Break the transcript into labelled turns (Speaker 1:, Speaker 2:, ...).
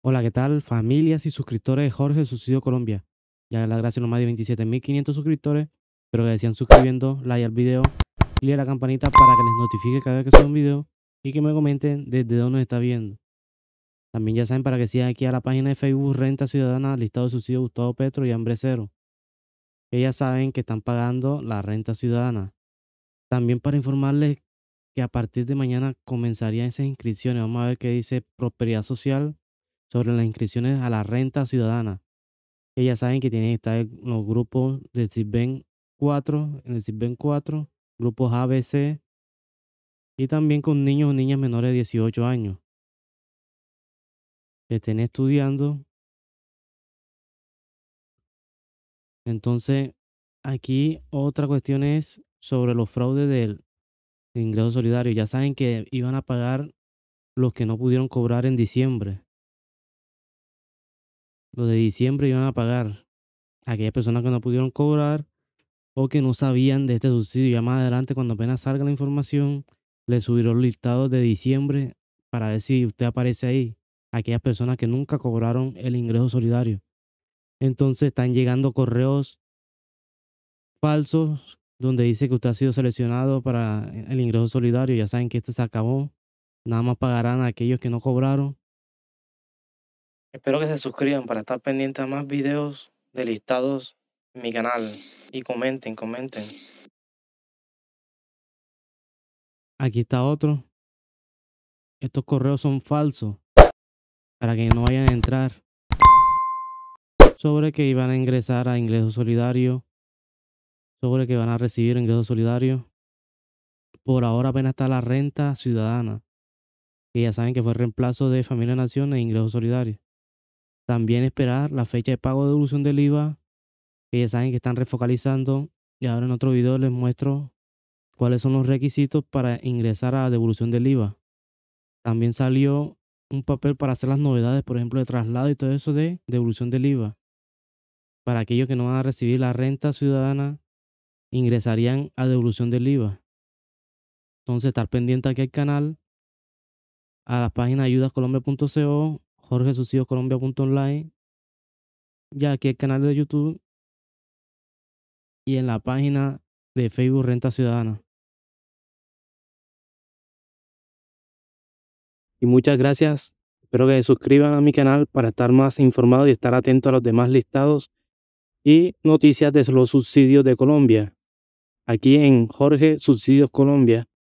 Speaker 1: Hola, ¿qué tal? Familias y suscriptores de Jorge Suicidio Colombia. Ya la gracia más de 27.500 suscriptores. pero que decían suscribiendo, like al video, y a la campanita para que les notifique cada vez que suba un video y que me comenten desde dónde nos está viendo. También ya saben para que sigan aquí a la página de Facebook Renta Ciudadana, listado de suicidio Gustavo Petro y Hambre Cero. Ellas saben que están pagando la renta ciudadana. También para informarles que a partir de mañana comenzarían esas inscripciones. Vamos a ver qué dice Prosperidad Social sobre las inscripciones a la renta ciudadana. Ellas saben que tienen que estar en los grupos del SIBEN 4, en el 4, grupos ABC, y también con niños o niñas menores de 18 años que estén estudiando. Entonces, aquí otra cuestión es sobre los fraudes del ingreso solidario. Ya saben que iban a pagar los que no pudieron cobrar en diciembre. Los de diciembre iban a pagar a aquellas personas que no pudieron cobrar o que no sabían de este subsidio. Ya más adelante, cuando apenas salga la información, le el listado de diciembre para ver si usted aparece ahí. Aquellas personas que nunca cobraron el ingreso solidario. Entonces están llegando correos falsos donde dice que usted ha sido seleccionado para el ingreso solidario. Ya saben que este se acabó. Nada más pagarán a aquellos que no cobraron. Espero que se suscriban para estar pendientes a más videos de listados en mi canal. Y comenten, comenten. Aquí está otro. Estos correos son falsos. Para que no vayan a entrar. Sobre que iban a ingresar a ingreso solidario. Sobre que van a recibir ingreso solidario. Por ahora apenas está la renta ciudadana. Que ya saben que fue reemplazo de Familia Nación e ingreso solidario. También esperar la fecha de pago de devolución del IVA, que ya saben que están refocalizando. Y ahora en otro video les muestro cuáles son los requisitos para ingresar a devolución del IVA. También salió un papel para hacer las novedades, por ejemplo, de traslado y todo eso de devolución del IVA. Para aquellos que no van a recibir la renta ciudadana, ingresarían a devolución del IVA. Entonces, estar pendiente aquí al canal, a la página ayudascolombia.co Jorge Sucio ya aquí el canal de YouTube y en la página de Facebook Renta Ciudadana. Y muchas gracias. Espero que se suscriban a mi canal para estar más informado y estar atento a los demás listados y noticias de los subsidios de Colombia. Aquí en Jorge Subsidios Colombia.